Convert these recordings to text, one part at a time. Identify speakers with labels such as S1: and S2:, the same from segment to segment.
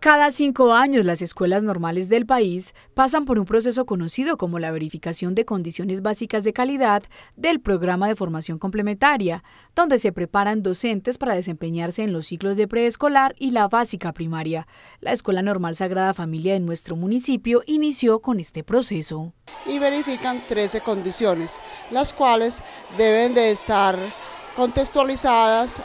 S1: Cada cinco años las escuelas normales del país pasan por un proceso conocido como la verificación de condiciones básicas de calidad del programa de formación complementaria, donde se preparan docentes para desempeñarse en los ciclos de preescolar y la básica primaria. La Escuela Normal Sagrada Familia de nuestro municipio inició con este proceso. Y verifican 13 condiciones, las cuales deben de estar contextualizadas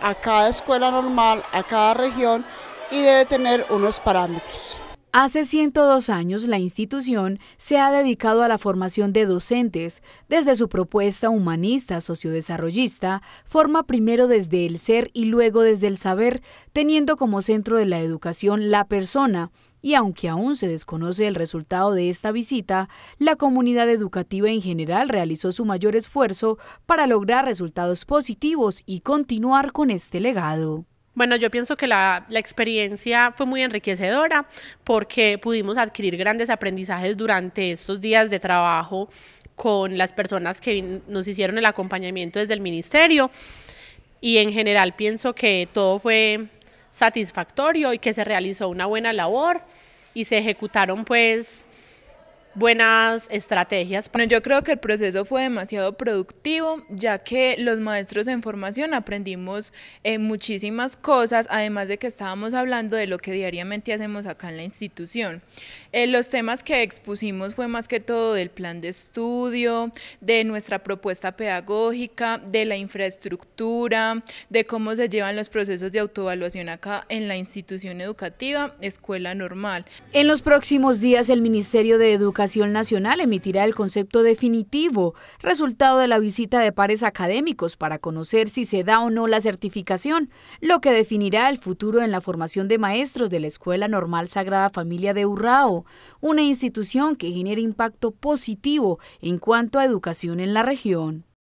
S1: a cada escuela normal, a cada región y debe tener unos parámetros. Hace 102 años la institución se ha dedicado a la formación de docentes. Desde su propuesta humanista sociodesarrollista, forma primero desde el ser y luego desde el saber, teniendo como centro de la educación la persona. Y aunque aún se desconoce el resultado de esta visita, la comunidad educativa en general realizó su mayor esfuerzo para lograr resultados positivos y continuar con este legado.
S2: Bueno, yo pienso que la, experiencia fue muy enriquecedora porque pudimos adquirir grandes aprendizajes durante estos días de trabajo con las personas que nos hicieron el acompañamiento desde el ministerio y en general pienso que todo fue satisfactorio y que se realizó una buena labor y se ejecutaron pues buenas
S3: estrategias. Bueno, yo creo que el proceso fue demasiado productivo, ya que los maestros en formación aprendimos eh, muchísimas cosas, además de que estábamos hablando de lo que diariamente hacemos acá en la institución. Eh, los temas que expusimos fue más que todo del plan de estudio, de nuestra propuesta pedagógica, de la infraestructura, de cómo se llevan los procesos de autoevaluación acá en la institución educativa, escuela normal.
S1: En los próximos días, el Ministerio de Educación Educación Nacional emitirá el concepto definitivo, resultado de la visita de pares académicos para conocer si se da o no la certificación, lo que definirá el futuro en la formación de maestros de la Escuela Normal Sagrada Familia de Urrao, una institución que genera impacto positivo en cuanto a educación en la región.